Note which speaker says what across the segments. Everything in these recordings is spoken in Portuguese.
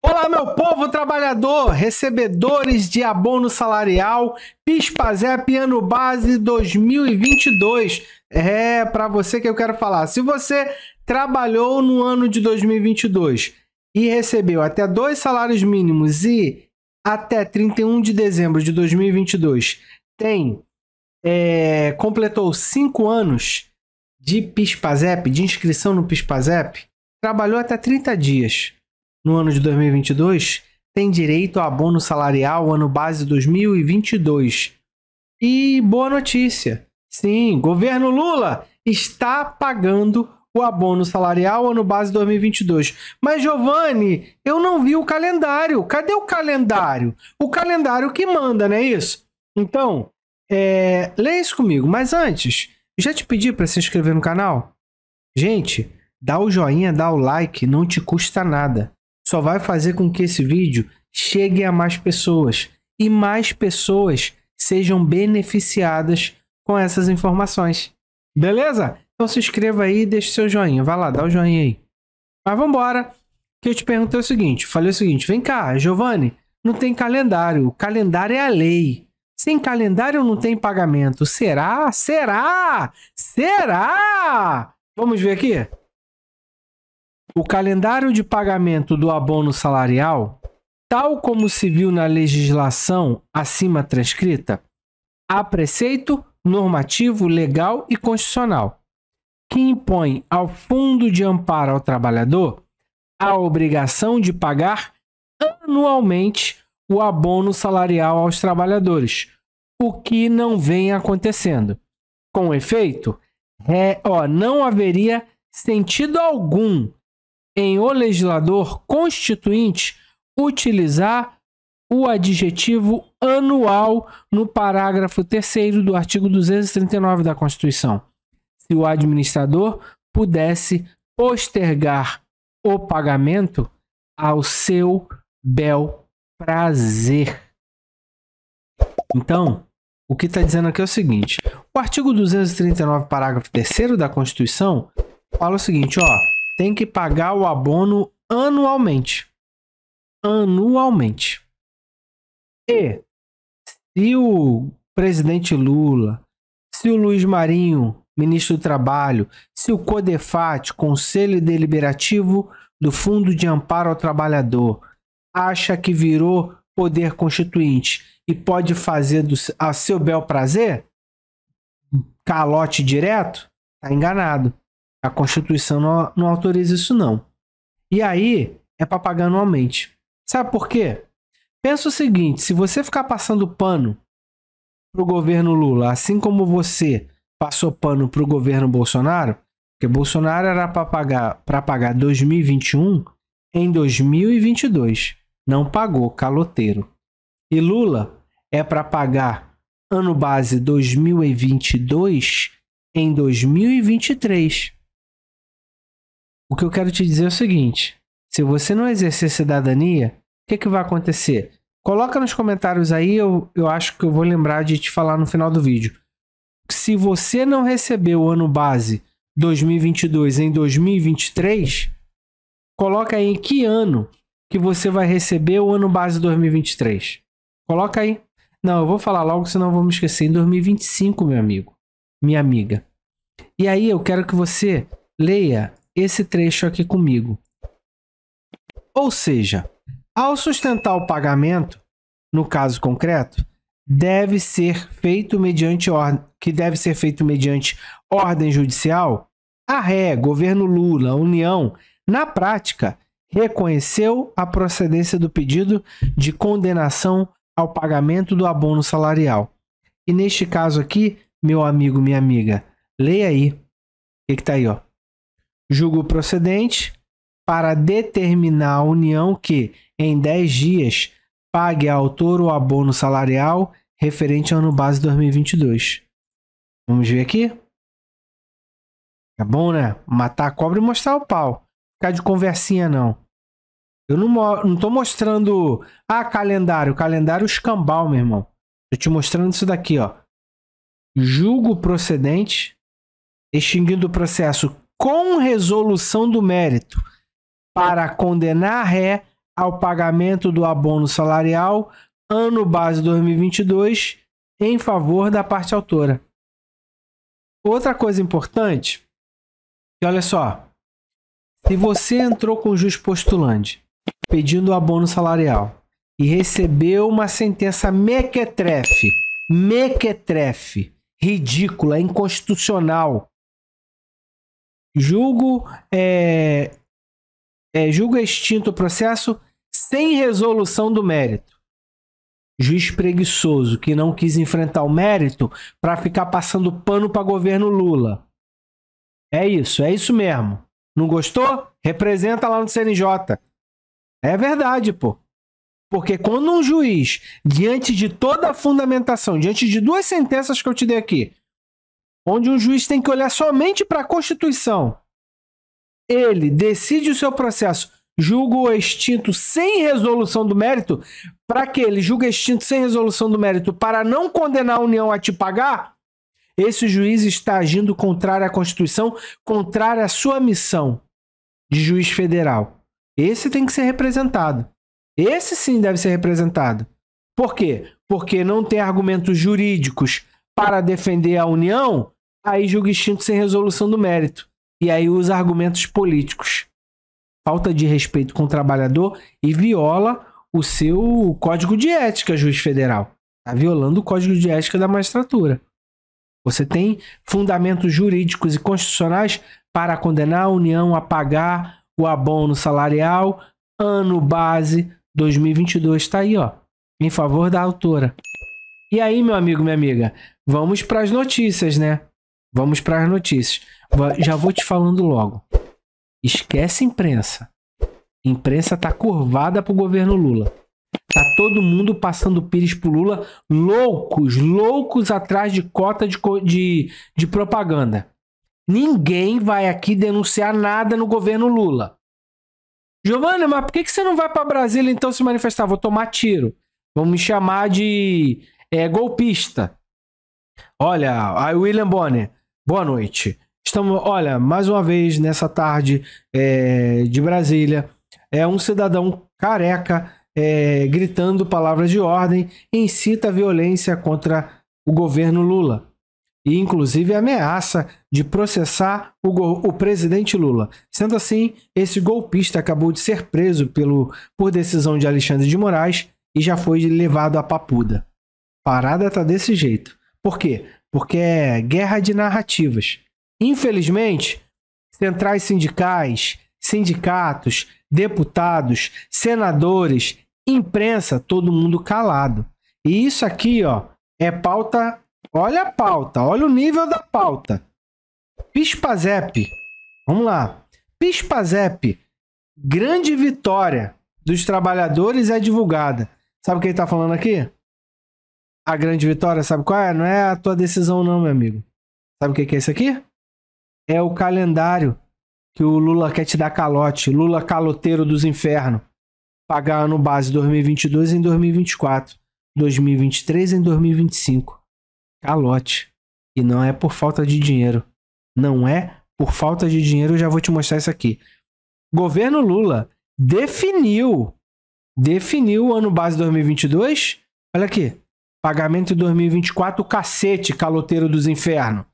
Speaker 1: Olá, meu povo trabalhador, recebedores de abono salarial, PIS-PASEP ano base 2022. É para você que eu quero falar. Se você trabalhou no ano de 2022 e recebeu até dois salários mínimos e até 31 de dezembro de 2022 tem é, completou cinco anos de PIS-PASEP, de inscrição no PIS-PASEP, trabalhou até 30 dias no ano de 2022 tem direito a abono salarial ano base 2022. E boa notícia. Sim, governo Lula está pagando o abono salarial ano base 2022. Mas Giovanni, eu não vi o calendário. Cadê o calendário? O calendário que manda, não é isso? Então, é, leia isso comigo. Mas antes, já te pedi para se inscrever no canal? Gente, dá o joinha, dá o like, não te custa nada só vai fazer com que esse vídeo chegue a mais pessoas e mais pessoas sejam beneficiadas com essas informações. Beleza? Então se inscreva aí e deixe seu joinha. Vai lá, dá o joinha aí. Mas vamos embora. Que eu te perguntei o seguinte, falei o seguinte, vem cá, Giovanni, não tem calendário, o calendário é a lei. Sem calendário não tem pagamento. Será? Será? Será? Vamos ver aqui. O calendário de pagamento do abono salarial, tal como se viu na legislação acima transcrita, há preceito normativo, legal e constitucional, que impõe ao Fundo de Amparo ao Trabalhador a obrigação de pagar anualmente o abono salarial aos trabalhadores, o que não vem acontecendo. Com efeito, é, ó, não haveria sentido algum em o legislador constituinte utilizar o adjetivo anual no parágrafo 3 do artigo 239 da Constituição. Se o administrador pudesse postergar o pagamento ao seu bel prazer. Então, o que está dizendo aqui é o seguinte: o artigo 239, parágrafo 3 da Constituição, fala o seguinte, ó tem que pagar o abono anualmente. Anualmente. E se o presidente Lula, se o Luiz Marinho, ministro do Trabalho, se o CODEFAT, Conselho Deliberativo do Fundo de Amparo ao Trabalhador, acha que virou poder constituinte e pode fazer do, a seu bel prazer, calote direto, tá enganado. A Constituição não, não autoriza isso, não. E aí é para pagar anualmente. Sabe por quê? Pensa o seguinte: se você ficar passando pano para o governo Lula, assim como você passou pano para o governo Bolsonaro, porque Bolsonaro era para pagar para pagar 2021 em 2022, não pagou, caloteiro. E Lula é para pagar ano base 2022 em 2023. O que eu quero te dizer é o seguinte: se você não exercer cidadania, o que, é que vai acontecer? Coloca nos comentários aí, eu, eu acho que eu vou lembrar de te falar no final do vídeo. Se você não recebeu o ano base 2022 em 2023, coloca aí em que ano que você vai receber o ano base 2023. Coloca aí. Não, eu vou falar logo, senão eu vou me esquecer. Em 2025, meu amigo, minha amiga. E aí eu quero que você leia esse trecho aqui comigo. Ou seja, ao sustentar o pagamento, no caso concreto, deve ser feito mediante ordem, que deve ser feito mediante ordem judicial, a Ré, governo Lula, União, na prática, reconheceu a procedência do pedido de condenação ao pagamento do abono salarial. E neste caso aqui, meu amigo, minha amiga, leia aí. O que está aí, ó? Julgo procedente para determinar a União que, em 10 dias, pague ao autor o abono salarial referente ao ano base 2022. Vamos ver aqui? É bom, né? Matar a cobra e mostrar o pau. Ficar de conversinha, não. Eu não, estou tô mostrando. Ah, calendário. Calendário escambau, meu irmão. Estou te mostrando isso daqui, ó. Julgo procedente, extinguindo o processo com resolução do mérito para condenar ré ao pagamento do abono salarial ano base 2022 em favor da parte autora. Outra coisa importante, que olha só, se você entrou com o jus postulante pedindo abono salarial e recebeu uma sentença mequetrefe, mequetrefe, ridícula, inconstitucional, julgo é, é, julgo extinto o processo sem resolução do mérito. Juiz preguiçoso que não quis enfrentar o mérito para ficar passando pano para governo Lula. É isso, é isso mesmo. Não gostou? Representa lá no CNJ. É verdade, pô. Porque quando um juiz, diante de toda a fundamentação, diante de duas sentenças que eu te dei aqui, onde um juiz tem que olhar somente para a Constituição. Ele decide o seu processo, julga o extinto sem resolução do mérito, para que ele julga extinto sem resolução do mérito para não condenar a União a te pagar, esse juiz está agindo contrário à Constituição, contrário à sua missão de juiz federal. Esse tem que ser representado. Esse sim deve ser representado. Por quê? Porque não tem argumentos jurídicos para defender a União, aí julga extinto sem resolução do mérito. E aí usa argumentos políticos. Falta de respeito com o trabalhador e viola o seu código de ética, juiz federal. Está violando o código de ética da magistratura. Você tem fundamentos jurídicos e constitucionais para condenar a União a pagar o abono salarial ano base 2022. Está aí, ó, em favor da autora. E aí, meu amigo, minha amiga, vamos para as notícias, né? Vamos para as notícias. Já vou te falando logo. Esquece imprensa. Imprensa tá curvada pro governo Lula. Tá todo mundo passando pires pro Lula, loucos, loucos atrás de cota de, de, de propaganda. Ninguém vai aqui denunciar nada no governo Lula. Giovana, mas por que, que você não vai para Brasília então se manifestar? Vou tomar tiro. Vão me chamar de é, golpista. Olha, aí William Bonner. Boa noite. Estamos, olha, mais uma vez nessa tarde é, de Brasília, é um cidadão careca é, gritando palavras de ordem e incita a violência contra o governo Lula. E inclusive ameaça de processar o, o presidente Lula. Sendo assim, esse golpista acabou de ser preso pelo, por decisão de Alexandre de Moraes e já foi levado à papuda. Parada tá desse jeito. Por quê? porque é guerra de narrativas. Infelizmente, centrais sindicais, sindicatos, deputados, senadores, imprensa, todo mundo calado. E isso aqui, ó, é pauta. Olha a pauta, olha o nível da pauta. Pispazep. Vamos lá. Pispazep. Grande vitória dos trabalhadores é divulgada. Sabe o que ele está falando aqui? a grande vitória, sabe qual é? Não é a tua decisão, não, meu amigo. Sabe o que, é isso aqui? É o calendário que o Lula quer te dar calote. Lula caloteiro dos infernos. Pagar ano base 2022 em 2024, 2023 em 2025. Calote. E não é por falta de dinheiro. Não é por falta de dinheiro, eu já vou te mostrar isso aqui. Governo Lula definiu definiu o ano base 2022. Olha aqui. Pagamento em 2024, cacete, caloteiro dos infernos.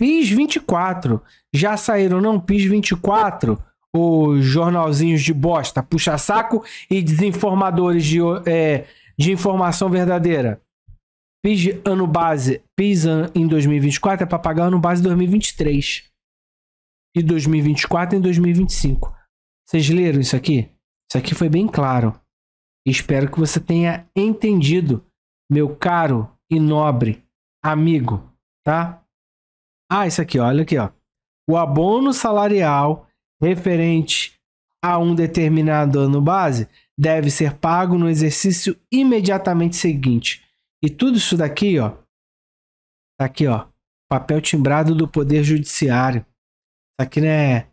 Speaker 1: PIS 24. Já saíram, não? PIS 24. Os jornalzinhos de bosta, puxa-saco e desinformadores de, é, de informação verdadeira. PIS ano base, PIS em 2024 é para pagar ano base 2023. E 2024 em 2025. Vocês leram isso aqui? Isso aqui foi bem claro. Espero que você tenha entendido meu caro e nobre amigo, tá? Ah, isso aqui, olha aqui, ó. O abono salarial referente a um determinado ano base deve ser pago no exercício imediatamente seguinte. E tudo isso daqui, ó, tá aqui, ó, papel timbrado do Poder Judiciário. Isso aqui não é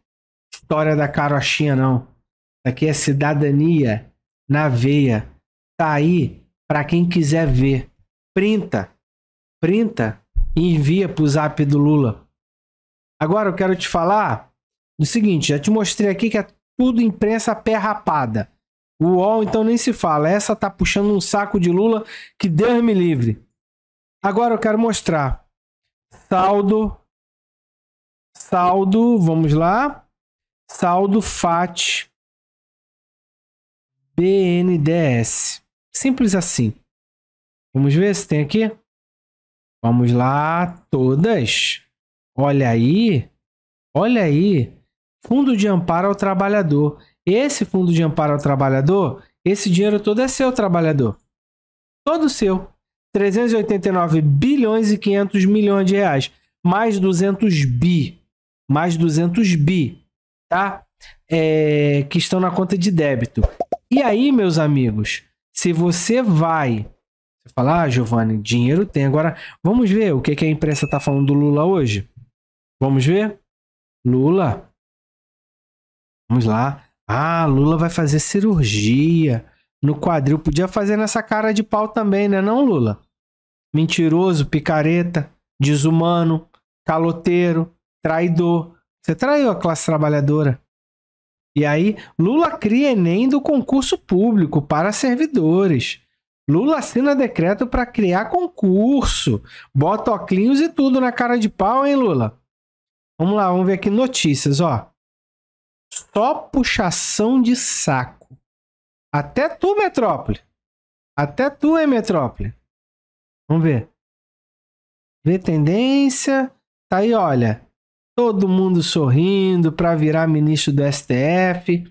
Speaker 1: história da carochinha, não. Isso aqui é cidadania na veia. Tá aí para quem quiser ver. Printa, printa e envia para o zap do Lula. Agora eu quero te falar do seguinte: já te mostrei aqui que é tudo imprensa pé rapada. O UOL então nem se fala, essa tá puxando um saco de Lula que Deus me livre. Agora eu quero mostrar saldo, saldo, vamos lá, saldo FAT BNDS. Simples assim. Vamos ver se tem aqui. Vamos lá, todas. Olha aí. Olha aí. Fundo de amparo ao trabalhador. Esse fundo de amparo ao trabalhador, esse dinheiro todo é seu, trabalhador. Todo seu. 389 bilhões e 500 milhões de reais. Mais 200 bi. Mais 200 bi. Tá? É, que estão na conta de débito. E aí, meus amigos, se você vai falar, ah, Giovanni, dinheiro tem. Agora, vamos ver o que, que a imprensa está falando do Lula hoje. Vamos ver? Lula. Vamos lá. Ah, Lula vai fazer cirurgia no quadril. Podia fazer nessa cara de pau também, né, não, Lula? Mentiroso, picareta, desumano, caloteiro, traidor. Você traiu a classe trabalhadora. E aí, Lula cria Enem do concurso público para servidores. Lula assina decreto para criar concurso. Bota oclinhos e tudo na cara de pau, hein, Lula? Vamos lá, vamos ver aqui notícias, ó. Só puxação de saco. Até tu, Metrópole. Até tu, hein, Metrópole. Vamos ver. Vê tendência. Tá aí, olha todo mundo sorrindo para virar ministro do STF.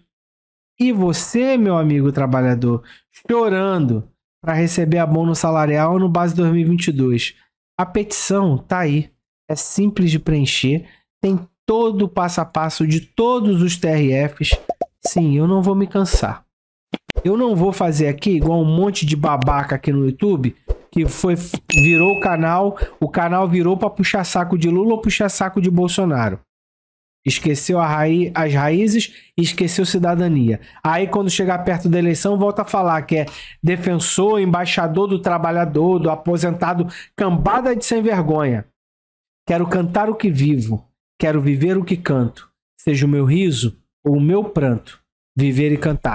Speaker 1: E você, meu amigo trabalhador, chorando para receber abono salarial no base 2022. A petição tá aí, é simples de preencher, tem todo o passo a passo de todos os TRFs. Sim, eu não vou me cansar. Eu não vou fazer aqui igual um monte de babaca aqui no YouTube que foi virou o canal, o canal virou para puxar saco de Lula ou puxar saco de Bolsonaro. Esqueceu raiz, as raízes e esqueceu cidadania. Aí, quando chegar perto da eleição, volta a falar que é defensor, embaixador do trabalhador, do aposentado, cambada de sem vergonha. Quero cantar o que vivo, quero viver o que canto, seja o meu riso ou o meu pranto, viver e cantar.